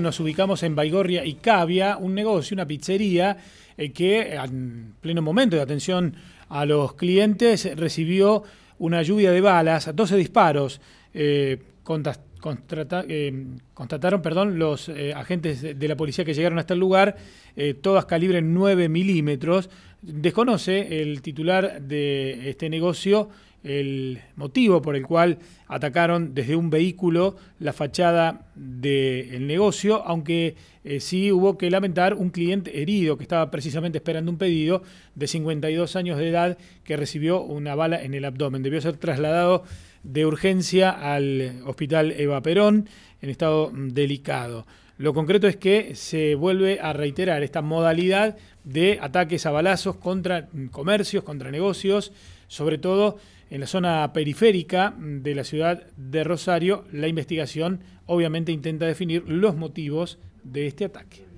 Nos ubicamos en Baigorria y Cavia, un negocio, una pizzería eh, que en pleno momento de atención a los clientes recibió una lluvia de balas, 12 disparos. Eh, eh, constataron perdón, los eh, agentes de la policía que llegaron hasta el este lugar eh, todas calibre 9 milímetros. Desconoce el titular de este negocio el motivo por el cual atacaron desde un vehículo la fachada del negocio, aunque eh, sí hubo que lamentar un cliente herido que estaba precisamente esperando un pedido de 52 años de edad que recibió una bala en el abdomen. Debió ser trasladado de urgencia al hospital Eva Perón en estado delicado. Lo concreto es que se vuelve a reiterar esta modalidad de ataques a balazos contra comercios, contra negocios, sobre todo en la zona periférica de la ciudad de Rosario. La investigación obviamente intenta definir los motivos de este ataque.